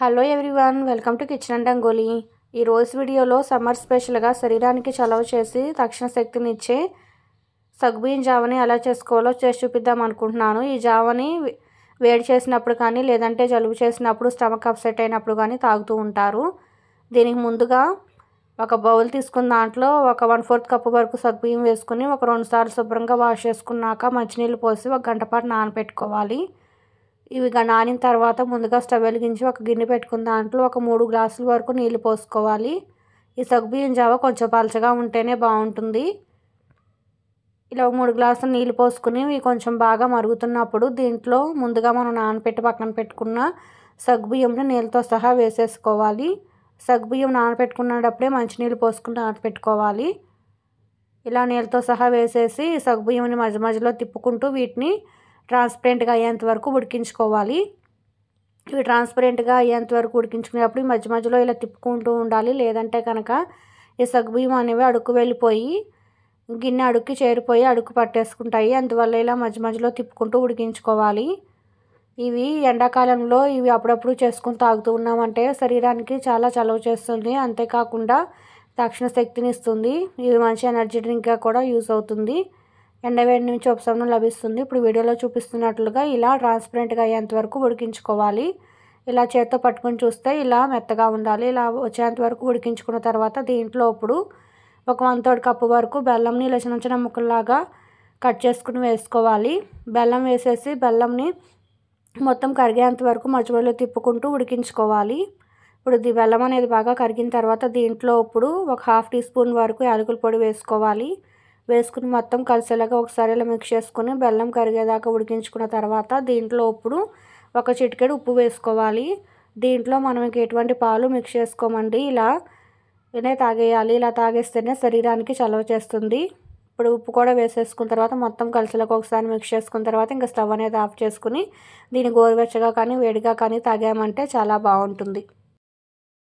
hello everyone welcome to kitchen and అంగోలి ఈ రోజు వీడియోలో సమ్మర్ స్పెషల్గా శరీరానికి చలవ చేసి తక్షణ శక్తిని ఇచ్చే సగ్బియం జావని ఎలా చేసుకోవాలో చేసి చూపిద్దాం అనుకుంటున్నాను ఈ జావని వేడి చేసినప్పుడు కానీ లేదంటే జలుబు చేసినప్పుడు స్టమక్ అప్సెట్ అయినప్పుడు కానీ తాగుతూ ఉంటారు దీనికి ముందుగా ఒక బౌల్ తీసుకున్న దాంట్లో ఒక వన్ ఫోర్త్ కప్పు వరకు సగ్బియం వేసుకుని ఒక రెండుసార్లు శుభ్రంగా వాష్ చేసుకున్నాక మంచినీళ్ళు పోసి ఒక గంట పాటు నానబెట్టుకోవాలి ఇవి నానిన తర్వాత ముందుగా స్టవ్ వెలిగించి ఒక గిన్నె పెట్టుకున్న దాంట్లో ఒక మూడు గ్లాసుల వరకు నీళ్ళు పోసుకోవాలి ఈ సగ్గుబియ్యం జావ కొంచెం పలచగా ఉంటేనే బాగుంటుంది ఇలా మూడు గ్లాసులు నీళ్ళు పోసుకుని ఇవి కొంచెం బాగా మరుగుతున్నప్పుడు దీంట్లో ముందుగా మనం నానపెట్టి పక్కన పెట్టుకున్న సగ్గుబియ్యంని నీళ్ళతో సహా వేసేసుకోవాలి సగ్గుబియ్యం నానపెట్టుకున్నప్పుడే నీళ్ళు పోసుకుని నానపెట్టుకోవాలి ఇలా నీళ్ళతో సహా వేసేసి సగ్గుబియ్యంని మధ్య మధ్యలో తిప్పుకుంటూ వీటిని ట్రాన్స్పరెంట్గా అయ్యేంత వరకు ఉడికించుకోవాలి ఇవి ట్రాన్స్పరెంట్గా అయ్యేంత వరకు ఉడికించుకునేటప్పుడు మధ్య మధ్యలో ఇలా తిప్పుకుంటూ ఉండాలి లేదంటే కనుక ఈ సగ్గుబియ్యం అనేవి అడుక్కు వెళ్ళిపోయి గిన్నె అడుక్కి చేరిపోయి అడుగు పట్టేసుకుంటాయి అందువల్ల ఇలా మధ్య మధ్యలో తిప్పుకుంటూ ఉడికించుకోవాలి ఇవి ఎండాకాలంలో ఇవి అప్పుడప్పుడు చేసుకుని తాగుతూ ఉన్నామంటే శరీరానికి చాలా చలవ చేస్తుంది అంతేకాకుండా తక్షణ శక్తిని ఇస్తుంది ఇవి మంచి ఎనర్జీ డ్రింక్గా కూడా యూస్ అవుతుంది ఎండవేడి నుంచి ఉపశమనం లభిస్తుంది ఇప్పుడు వీడియోలో చూపిస్తున్నట్లుగా ఇలా ట్రాన్స్పరెంట్గా అయ్యేంత వరకు ఉడికించుకోవాలి ఇలా చేత్తో పట్టుకొని చూస్తే ఇలా మెత్తగా ఉండాలి ఇలా వచ్చేంత వరకు ఉడికించుకున్న తర్వాత దీంట్లో ఇప్పుడు ఒక వన్ థర్డ్ కప్పు వరకు బెల్లంని ఇలా చిన్న చిన్న ముక్కల్లాగా కట్ చేసుకుని వేసుకోవాలి బెల్లం వేసేసి బెల్లంని మొత్తం కరిగేంత వరకు మధ్యలో తిప్పుకుంటూ ఉడికించుకోవాలి ఇప్పుడు ఇది బెల్లం అనేది బాగా కరిగిన తర్వాత దీంట్లో ఇప్పుడు ఒక హాఫ్ టీ స్పూన్ వరకు యాలకుల పొడి వేసుకోవాలి వేసుకుని మొత్తం కలిసేలాగా ఒకసారి ఇలా మిక్స్ చేసుకుని బెల్లం కరిగేదాకా ఉడికించుకున్న తర్వాత దీంట్లో ఇప్పుడు ఒక చిటికెడు ఉప్పు వేసుకోవాలి దీంట్లో మనం ఎటువంటి పాలు మిక్స్ చేసుకోమండి ఇలా ఇనే తాగేయాలి ఇలా తాగేస్తేనే శరీరానికి చలవ చేస్తుంది ఇప్పుడు ఉప్పు కూడా వేసేసుకున్న తర్వాత మొత్తం కలిసిలోకి ఒకసారి మిక్స్ చేసుకున్న తర్వాత ఇంకా స్టవ్ అనేది ఆఫ్ చేసుకుని దీన్ని గోరువెచ్చగా కానీ వేడిగా కానీ తాగామంటే చాలా బాగుంటుంది